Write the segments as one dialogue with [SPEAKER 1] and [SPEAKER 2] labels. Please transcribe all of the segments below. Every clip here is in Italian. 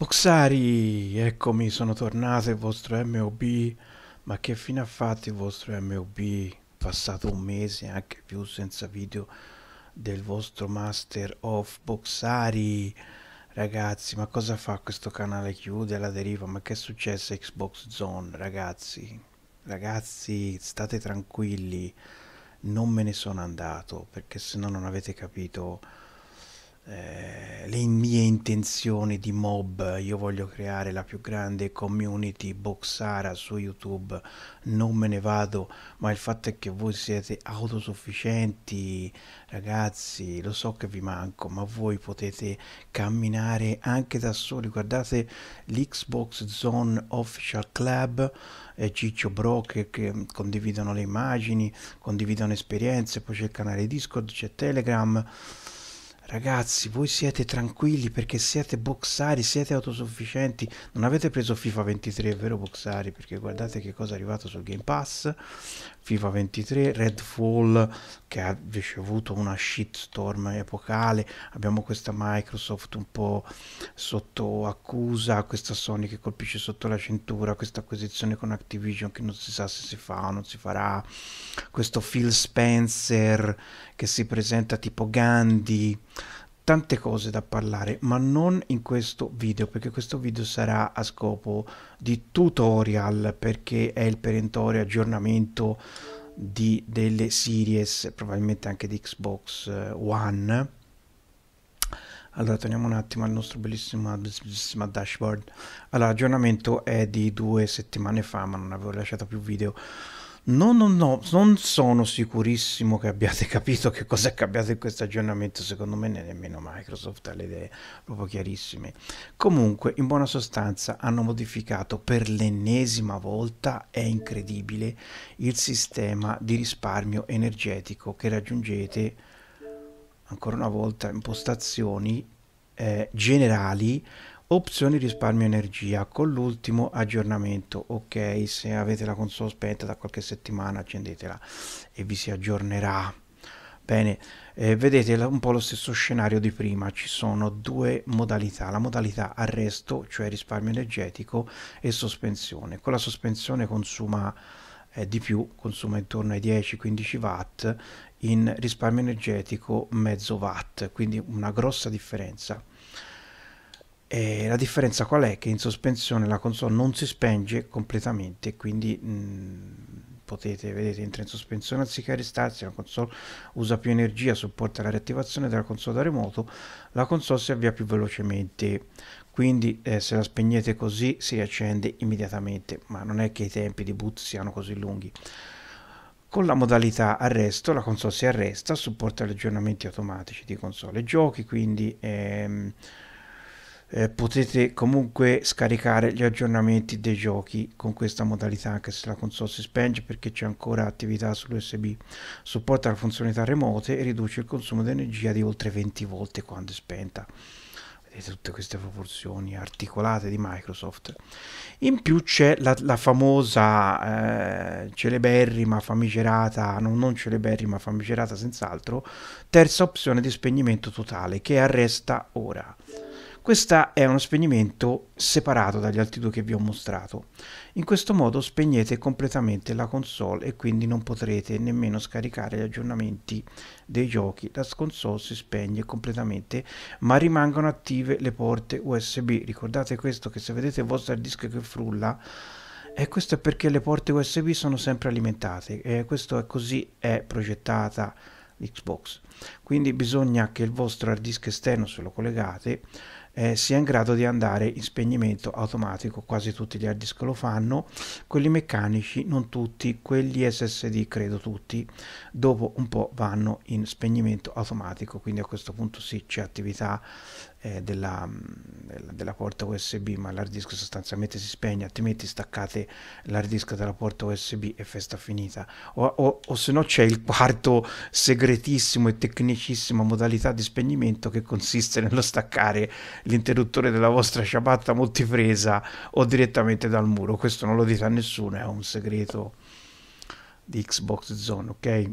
[SPEAKER 1] Boxari, eccomi, sono tornato il vostro MOB. Ma che fine ha fatto il vostro MOB? Passato un mese, anche più, senza video del vostro Master of Boxari. Ragazzi, ma cosa fa questo canale? Chiude la deriva? Ma che è successo a Xbox Zone, ragazzi? Ragazzi, state tranquilli. Non me ne sono andato, perché se no non avete capito eh, le mie intenzioni di mob, io voglio creare la più grande community boxara su YouTube, non me ne vado, ma il fatto è che voi siete autosufficienti, ragazzi, lo so che vi manco, ma voi potete camminare anche da soli, guardate l'Xbox Zone Official Club, eh, Ciccio Bro che, che condividono le immagini, condividono esperienze, poi c'è il canale Discord, c'è Telegram, Ragazzi, voi siete tranquilli perché siete boxari, siete autosufficienti. Non avete preso FIFA 23, vero boxari? Perché guardate che cosa è arrivato sul Game Pass. FIFA 23, Redfall che ha ricevuto una shitstorm epocale. Abbiamo questa Microsoft un po' sotto accusa, questa Sony che colpisce sotto la cintura, questa acquisizione con Activision che non si sa se si fa o non si farà. Questo Phil Spencer che si presenta tipo Gandhi tante cose da parlare, ma non in questo video, perché questo video sarà a scopo di tutorial, perché è il perentorio aggiornamento di, delle series, probabilmente anche di Xbox eh, One. Allora, torniamo un attimo al nostro bellissimo, bellissimo dashboard. Allora, l'aggiornamento è di due settimane fa, ma non avevo lasciato più video No, no, no, non sono sicurissimo che abbiate capito che cosa è cambiato in questo aggiornamento, secondo me nemmeno Microsoft ha le idee proprio chiarissime. Comunque, in buona sostanza, hanno modificato per l'ennesima volta, è incredibile, il sistema di risparmio energetico che raggiungete, ancora una volta, impostazioni eh, generali opzioni risparmio energia con l'ultimo aggiornamento ok se avete la console spenta da qualche settimana accendetela e vi si aggiornerà bene eh, vedete un po' lo stesso scenario di prima ci sono due modalità la modalità arresto cioè risparmio energetico e sospensione con la sospensione consuma eh, di più consuma intorno ai 10-15 watt in risparmio energetico mezzo watt quindi una grossa differenza e la differenza qual è? Che in sospensione la console non si spenge completamente, quindi mh, mhmm, potete, vedere entra in sospensione anziché restarsi, la console usa più energia, supporta la riattivazione della console da remoto, la console si avvia più velocemente, quindi eh, se la spegnete così si accende immediatamente, ma non è che i tempi di boot siano così lunghi. Con la modalità arresto la console si arresta, supporta gli aggiornamenti automatici di console e giochi, quindi... Ehm, eh, potete comunque scaricare gli aggiornamenti dei giochi con questa modalità anche se la console si spenge perché c'è ancora attività sull'USB supporta la funzionalità remote e riduce il consumo di energia di oltre 20 volte quando è spenta vedete tutte queste proporzioni articolate di Microsoft. In più c'è la, la famosa eh, celeberrima, famigerata, no, non celeberrima, famigerata senz'altro, terza opzione di spegnimento totale che arresta ora. Questo è uno spegnimento separato dagli altri due che vi ho mostrato. In questo modo spegnete completamente la console e quindi non potrete nemmeno scaricare gli aggiornamenti dei giochi. La console si spegne completamente ma rimangono attive le porte USB. Ricordate questo che se vedete il vostro hard disk che frulla e questo è perché le porte USB sono sempre alimentate e questo è così è progettata Xbox. Quindi bisogna che il vostro hard disk esterno, se lo collegate, eh, sia in grado di andare in spegnimento automatico, quasi tutti gli hard disk lo fanno, quelli meccanici non tutti, quelli SSD credo tutti, dopo un po' vanno in spegnimento automatico, quindi a questo punto sì c'è attività eh, della, mm, della, porta USB, ma l'hard disk sostanzialmente si spegne, altrimenti staccate l'hard disk dalla porta USB e festa finita, o, o, o se no c'è il quarto segretissimo e tecnicissimo modalità di spegnimento che consiste nello staccare l'interruttore della vostra ciabatta multipresa o direttamente dal muro. Questo non lo dite a nessuno, è un segreto di Xbox Zone, ok?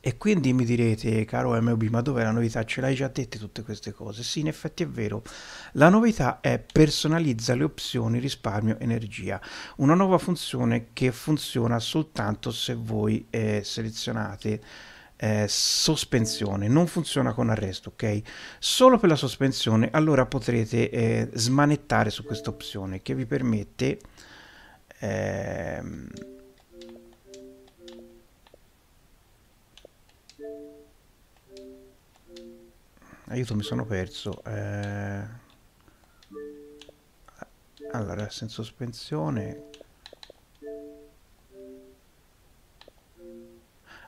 [SPEAKER 1] E quindi mi direte, caro MOB, ma dov'è la novità? Ce l'hai già dette tutte queste cose? Sì, in effetti è vero. La novità è personalizza le opzioni risparmio energia, una nuova funzione che funziona soltanto se voi eh, selezionate eh, sospensione, non funziona con arresto, ok? Solo per la sospensione allora potrete eh, smanettare su questa opzione che vi permette... Ehm, aiuto ah, mi sono perso eh, allora senza sospensione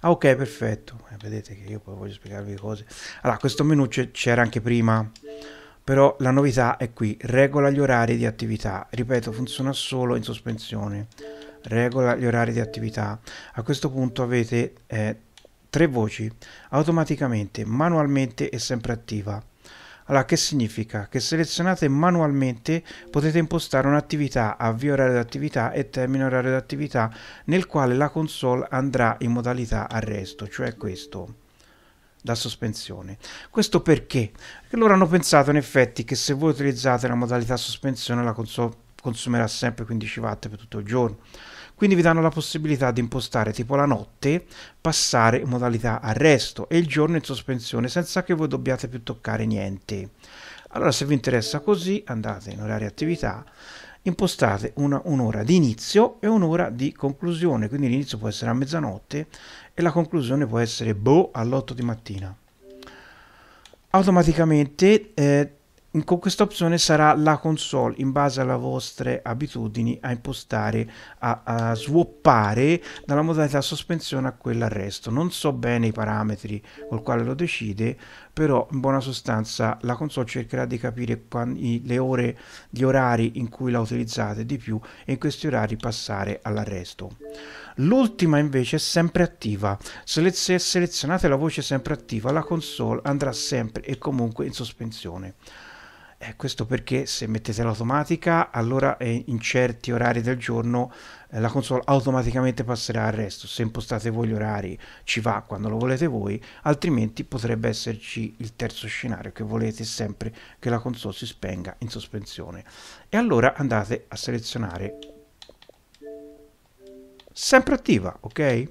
[SPEAKER 1] Ah ok, perfetto. Eh, vedete che io poi voglio spiegarvi le cose. Allora, questo menu c'era anche prima, però la novità è qui. Regola gli orari di attività. Ripeto, funziona solo in sospensione. Regola gli orari di attività. A questo punto avete... Eh, tre voci automaticamente, manualmente e sempre attiva. Allora, che significa? Che selezionate manualmente potete impostare un'attività, avvio orario d'attività e termine orario d'attività nel quale la console andrà in modalità arresto, cioè questo da sospensione. Questo perché? Perché loro hanno pensato in effetti che se voi utilizzate la modalità sospensione la console consumerà sempre 15 watt per tutto il giorno quindi vi danno la possibilità di impostare tipo la notte, passare in modalità arresto e il giorno in sospensione senza che voi dobbiate più toccare niente. Allora se vi interessa così andate in orario attività impostate una, un'ora di inizio e un'ora di conclusione, quindi l'inizio può essere a mezzanotte e la conclusione può essere boh all'8 di mattina. Automaticamente eh, con questa opzione sarà la console in base alle vostre abitudini a impostare a, a swappare dalla modalità sospensione a quella arresto non so bene i parametri col quale lo decide però in buona sostanza la console cercherà di capire i, le ore di orari in cui la utilizzate di più e in questi orari passare all'arresto l'ultima invece è sempre attiva se, se selezionate la voce sempre attiva la console andrà sempre e comunque in sospensione eh, questo perché se mettete l'automatica, allora eh, in certi orari del giorno eh, la console automaticamente passerà al resto. Se impostate voi gli orari ci va quando lo volete voi, altrimenti potrebbe esserci il terzo scenario che volete sempre che la console si spenga in sospensione. E allora andate a selezionare sempre attiva, ok?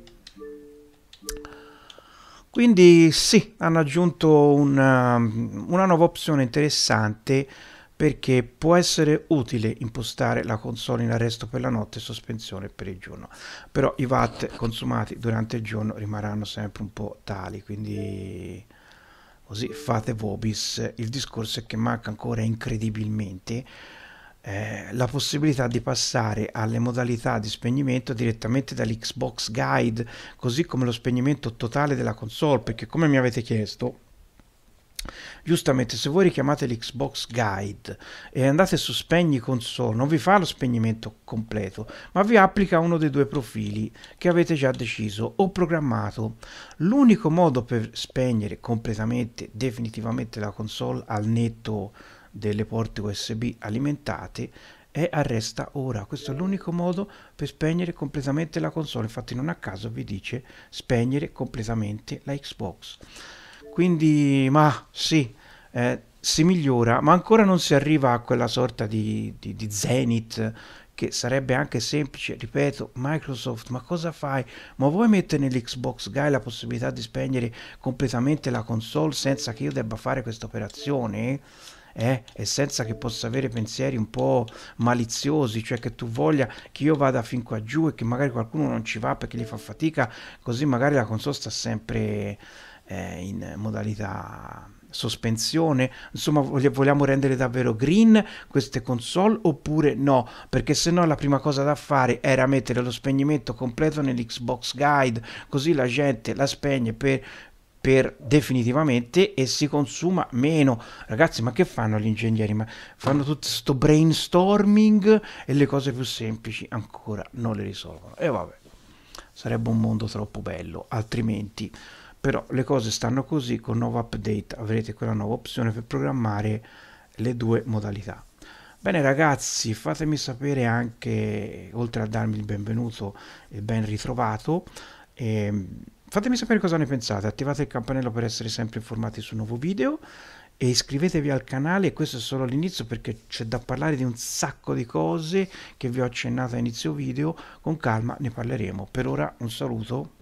[SPEAKER 1] Quindi sì, hanno aggiunto una, um, una nuova opzione interessante perché può essere utile impostare la console in arresto per la notte e sospensione per il giorno, però i watt consumati durante il giorno rimarranno sempre un po' tali, quindi così fate vobis. Il discorso è che manca ancora incredibilmente eh, la possibilità di passare alle modalità di spegnimento direttamente dall'Xbox Guide, così come lo spegnimento totale della console, perché come mi avete chiesto, Giustamente, se voi richiamate l'Xbox Guide e andate su Spegni console, non vi fa lo spegnimento completo, ma vi applica uno dei due profili che avete già deciso o programmato. L'unico modo per spegnere completamente, definitivamente la console al netto delle porte USB alimentate e arresta ora. Questo è l'unico modo per spegnere completamente la console, infatti non a caso vi dice spegnere completamente la Xbox. Quindi, ma sì, eh, si migliora, ma ancora non si arriva a quella sorta di, di, di zenith che sarebbe anche semplice, ripeto, Microsoft, ma cosa fai? Ma vuoi mettere nell'Xbox Guy la possibilità di spegnere completamente la console senza che io debba fare questa operazione? eh? e senza che possa avere pensieri un po' maliziosi, cioè che tu voglia che io vada fin qua giù e che magari qualcuno non ci va perché gli fa fatica, così magari la console sta sempre eh, in modalità sospensione, insomma vogliamo rendere davvero green queste console oppure no, perché se no la prima cosa da fare era mettere lo spegnimento completo nell'Xbox Guide, così la gente la spegne per per definitivamente e si consuma meno. Ragazzi, ma che fanno gli ingegneri? Ma fanno tutto questo brainstorming e le cose più semplici ancora non le risolvono. E vabbè, sarebbe un mondo troppo bello, altrimenti. Però le cose stanno così, con nuovo update avrete quella nuova opzione per programmare le due modalità. Bene ragazzi, fatemi sapere anche, oltre a darmi il benvenuto e ben ritrovato, ehm, Fatemi sapere cosa ne pensate, attivate il campanello per essere sempre informati su nuovo video e iscrivetevi al canale e questo è solo l'inizio perché c'è da parlare di un sacco di cose che vi ho accennato a inizio video, con calma ne parleremo. Per ora un saluto